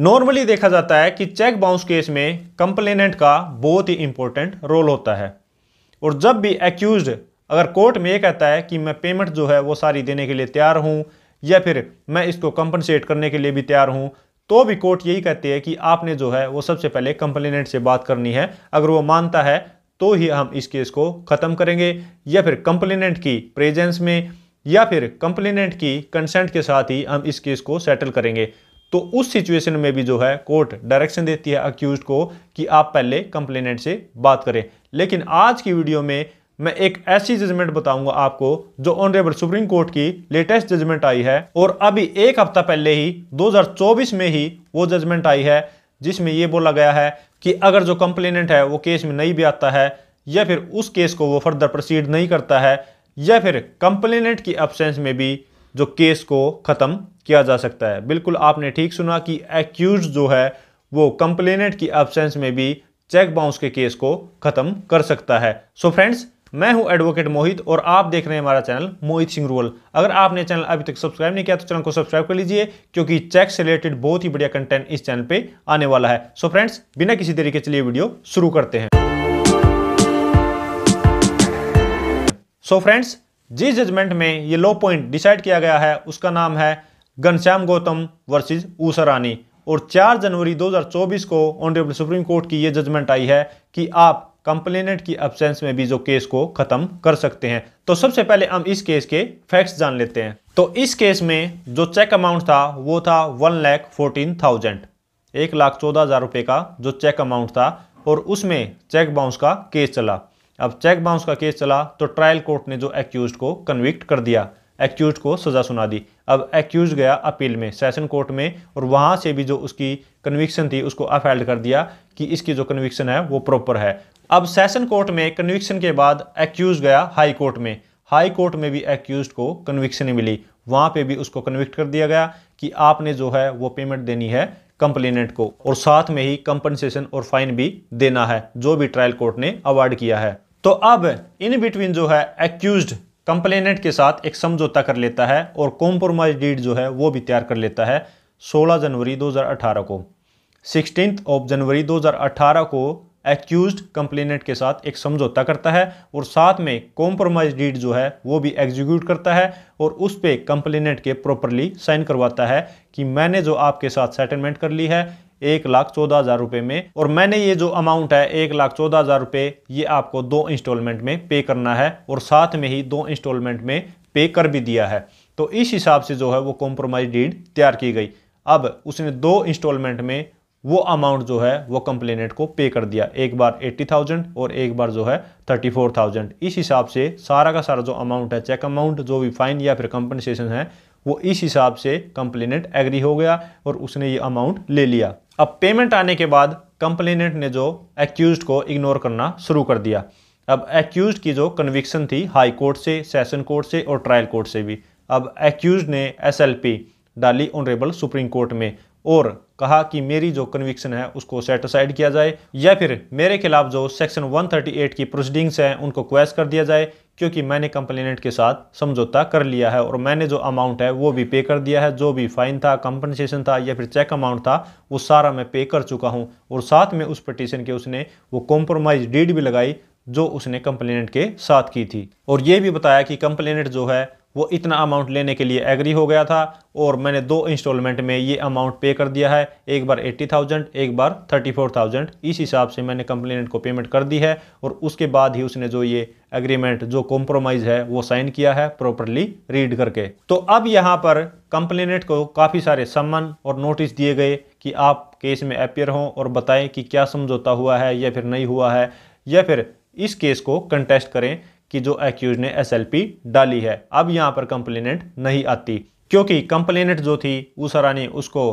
normally देखा जाता है कि चेक बाउंस केस में कंप्लेनेंट का बहुत ही इंपॉर्टेंट रोल होता है और जब भी एक्यूज अगर कोर्ट में ये कहता है कि मैं पेमेंट जो है वो सारी देने के लिए तैयार हूँ या फिर मैं इसको कंपनसेट करने के लिए भी तैयार हूँ तो भी कोर्ट यही कहती है कि आपने जो है वो सबसे पहले कंप्लेनेंट से बात करनी है अगर वो मानता है तो ही हम इस केस को ख़त्म करेंगे या फिर कंप्लेनेंट की प्रेजेंस में या फिर कंप्लेनेंट की कंसेंट के साथ ही हम इस केस को सेटल करेंगे तो उस सिचुएशन में भी जो है कोर्ट डायरेक्शन देती है अक्यूज को कि आप पहले कंप्लेनेंट से बात करें लेकिन आज की वीडियो में मैं एक ऐसी जजमेंट बताऊंगा आपको जो ऑनरेबल सुप्रीम कोर्ट की लेटेस्ट जजमेंट आई है और अभी एक हफ्ता पहले ही 2024 में ही वो जजमेंट आई है जिसमें ये बोला गया है कि अगर जो कंप्लेनेंट है वो केस में नहीं भी आता है या फिर उस केस को वो फर्दर प्रोसीड नहीं करता है या फिर कंप्लेनेंट की अपसेंस में भी जो केस को ख़त्म किया जा सकता है बिल्कुल आपने ठीक सुना कि एक्यूज जो है वो कंप्लेनेंट की एबसेंस में भी चेक बाउंस के केस को ख़त्म कर सकता है सो so फ्रेंड्स मैं हूं एडवोकेट मोहित और आप देख रहे हैं हमारा चैनल मोहित सिंह रूरल अगर आपने चैनल अभी तक सब्सक्राइब नहीं किया तो चैनल को सब्सक्राइब कर लीजिए क्योंकि चेक से रिलेटेड बहुत ही बढ़िया कंटेंट इस चैनल पे आने वाला है सो so फ्रेंड्स बिना किसी तरीके चलिए वीडियो शुरू करते हैं सो so फ्रेंड्स जिस जजमेंट में ये लो पॉइंट डिसाइड किया गया है उसका नाम है घनश्याम गौतम वर्सेस ऊषा रानी और 4 जनवरी 2024 को ऑनरेबल सुप्रीम कोर्ट की ये जजमेंट आई है कि आप कंप्लेनेंट की अब्सेंस में भी जो केस को खत्म कर सकते हैं तो सबसे पहले हम इस केस के फैक्ट्स जान लेते हैं तो इस केस में जो चेक अमाउंट था वो था वन लैख फोर्टीन थाउजेंड एक लाख चौदह हजार रुपये का जो चेक अमाउंट था और उसमें चेक बाउंस का केस चला अब चेक बाउंस का केस चला तो ट्रायल कोर्ट ने जो एक्यूज को कन्विक्ट कर दिया एक्यूज को सज़ा सुना दी अब एक्यूज गया अपील में सेशन कोर्ट में और वहाँ से भी जो उसकी कन्विक्शन थी उसको अफेल्ड कर दिया कि इसकी जो कन्विक्शन है वो प्रॉपर है अब सेशन कोर्ट में कन्विक्शन के बाद एक्यूज गया हाई कोर्ट में हाई कोर्ट में भी एक्यूज को कन्विक्शन मिली वहाँ पे भी उसको कन्विक्ट कर दिया गया कि आपने जो है वो पेमेंट देनी है कंप्लेनेंट को और साथ में ही कंपनसेशन और फाइन भी देना है जो भी ट्रायल कोर्ट ने अवार्ड किया है तो अब इन बिटवीन जो है एक्यूज कंप्लेनेंट के साथ एक समझौता कर लेता है और कॉम्प्रोमाइज डीड जो है वो भी तैयार कर लेता है 16 जनवरी 2018 को सिक्सटीन ऑफ जनवरी 2018 को एक्यूज कंप्लेनेंट के साथ एक समझौता करता है और साथ में कॉम्प्रोमाइज डीड जो है वो भी एग्जीक्यूट करता है और उस पर कंप्लेनेंट के प्रॉपरली साइन करवाता है कि मैंने जो आपके साथ सेटलमेंट कर ली है एक लाख चौदह हजार रुपए में और मैंने ये जो अमाउंट है एक लाख चौदह हजार रुपए ये आपको दो इंस्टॉलमेंट में पे करना है और साथ में ही दो इंस्टॉलमेंट में पे कर भी दिया है तो इस हिसाब से जो है वो कॉम्प्रोमाइज डीड तैयार की गई अब उसने दो इंस्टॉलमेंट में वो अमाउंट जो है वो कंप्लेनेंट को पे कर दिया एक बार एट्टी थाउजेंड और एक बार जो है थर्टी फोर थाउजेंड इस हिसाब से सारा का सारा जो अमाउंट है चेक अमाउंट जो भी फाइन या फिर कंपनसेशन है वो इस हिसाब से कंप्लेनेंट एग्री हो गया और उसने ये अमाउंट ले लिया अब पेमेंट आने के बाद कंप्लेनेंट ने जो एक्यूज को इग्नोर करना शुरू कर दिया अब एक्यूज की जो कन्विक्सन थी हाई कोर्ट से सेशन कोर्ट से और ट्रायल कोर्ट से भी अब एक्यूज ने एसएलपी डाली ऑनरेबल सुप्रीम कोर्ट में और कहा कि मेरी जो कन्विक्शन है उसको सेट असाइड किया जाए या फिर मेरे खिलाफ जो सेक्शन 138 की प्रोसीडिंग्स हैं उनको क्वेश कर दिया जाए क्योंकि मैंने कंप्लेनेंट के साथ समझौता कर लिया है और मैंने जो अमाउंट है वो भी पे कर दिया है जो भी फाइन था कंपनसेशन था या फिर चेक अमाउंट था वो सारा मैं पे कर चुका हूँ और साथ में उस पटिशन के उसने वो कॉम्प्रोमाइज डीड भी लगाई जो उसने कंप्लेनेंट के साथ की थी और ये भी बताया कि कंप्लेनेंट जो है वो इतना अमाउंट लेने के लिए एग्री हो गया था और मैंने दो इंस्टॉलमेंट में ये अमाउंट पे कर दिया है एक बार एट्टी थाउजेंड एक बार थर्टी फोर थाउजेंड इस हिसाब से मैंने कंप्लेनेंट को पेमेंट कर दी है और उसके बाद ही उसने जो ये एग्रीमेंट जो कॉम्प्रोमाइज़ है वो साइन किया है प्रॉपरली रीड करके तो अब यहाँ पर कंप्लेनेंट को काफ़ी सारे सम्मन और नोटिस दिए गए कि आप केस में अपियर हों और बताएं कि क्या समझौता हुआ है या फिर नहीं हुआ है या फिर इस केस को कंटेस्ट करें कि जो एक्यूज ने एसएलपी डाली है अब यहाँ पर कंप्लेनेंट नहीं आती क्योंकि कंप्लेनेंट जो थी उषा ने उसको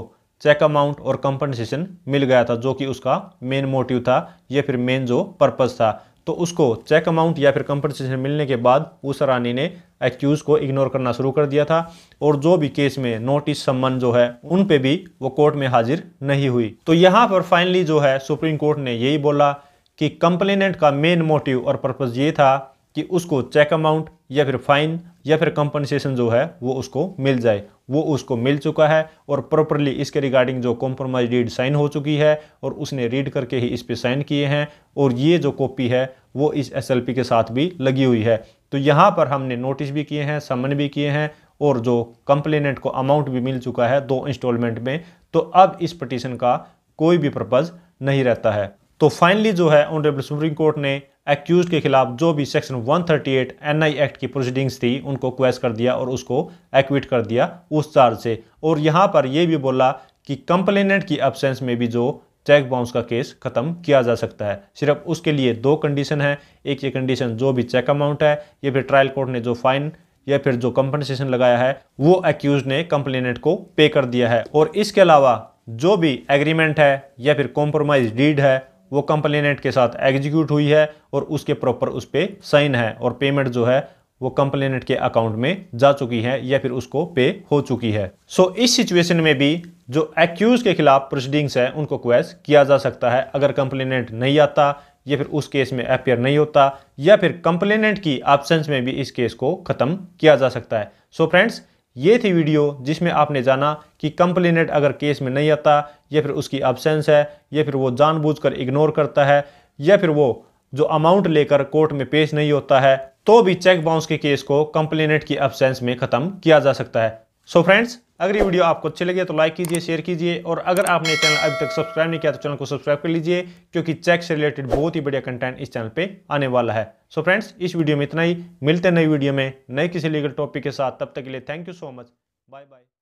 चेक अमाउंट और कंपनसेशन मिल गया था जो कि उसका मेन मोटिव था या फिर मेन जो पर्पज़ था तो उसको चेक अमाउंट या फिर कंपनसेशन मिलने के बाद उस रानी ने एक्यूज़ को इग्नोर करना शुरू कर दिया था और जो भी केस में नोटिस सम्मन जो है उन पे भी वो कोर्ट में हाजिर नहीं हुई तो यहाँ पर फाइनली जो है सुप्रीम कोर्ट ने यही बोला कि कंप्लेनेंट का मेन मोटिव और पर्पज़ ये था कि उसको चेक अमाउंट या फिर फाइन या फिर कंपनसेशन जो है वो उसको मिल जाए वो उसको मिल चुका है और प्रॉपरली इसके रिगार्डिंग जो कॉम्प्रोमाइज डीड साइन हो चुकी है और उसने रीड करके ही इस पर साइन किए हैं और ये जो कॉपी है वो इस एसएलपी के साथ भी लगी हुई है तो यहाँ पर हमने नोटिस भी किए हैं समन भी किए हैं और जो कंप्लेनेंट को अमाउंट भी मिल चुका है दो इंस्टॉलमेंट में तो अब इस पटिशन का कोई भी पर्पज़ नहीं रहता है तो फाइनली जो है ऑनरेबल सुप्रीम कोर्ट ने एक्यूज के खिलाफ जो भी सेक्शन 138 एनआई एक्ट की प्रोसीडिंग्स थी उनको क्वेश कर दिया और उसको एक्विट कर दिया उस चार्ज से और यहाँ पर यह भी बोला कि कंप्लेनेंट की एबसेंस में भी जो चेक बाउंस का केस खत्म किया जा सकता है सिर्फ उसके लिए दो कंडीशन है एक ये कंडीशन जो भी चेक अमाउंट है या फिर ट्रायल कोर्ट ने जो फाइन या फिर जो कंपनसेशन लगाया है वो एक्यूज ने कंप्लेनेंट को पे कर दिया है और इसके अलावा जो भी एग्रीमेंट है या फिर कॉम्प्रोमाइज डीड है वो कंप्लेनेंट के साथ एग्जीक्यूट हुई है और उसके प्रॉपर उस पर साइन है और पेमेंट जो है वो कंप्लेनेंट के अकाउंट में जा चुकी है या फिर उसको पे हो चुकी है सो so, इस सिचुएशन में भी जो एक्यूज के खिलाफ प्रोसीडिंग्स है उनको क्वेश किया जा सकता है अगर कंप्लेनेंट नहीं आता या फिर उस केस में अपेयर नहीं होता या फिर कंप्लेनेंट की एबसेंस में भी इस केस को खत्म किया जा सकता है सो so, फ्रेंड्स ये थी वीडियो जिसमें आपने जाना कि कंप्लेनेट अगर केस में नहीं आता या फिर उसकी अब्सेंस है या फिर वो जानबूझकर इग्नोर करता है या फिर वो जो अमाउंट लेकर कोर्ट में पेश नहीं होता है तो भी चेक बाउंस के केस को कंप्लेनेट की अब्सेंस में ख़त्म किया जा सकता है सो so फ्रेंड्स अगर ये वीडियो आपको अच्छी लगे तो लाइक कीजिए शेयर कीजिए और अगर आपने चैनल अभी तक सब्सक्राइब नहीं किया तो चैनल को सब्सक्राइब कर लीजिए क्योंकि चेक से रिलेटेड बहुत ही बढ़िया कंटेंट इस चैनल पे आने वाला है सो so फ्रेंड्स इस वीडियो में इतना ही मिलते हैं नई वीडियो में नए किसी लीगल टॉपिक के साथ तब तक के लिए thank you so much bye bye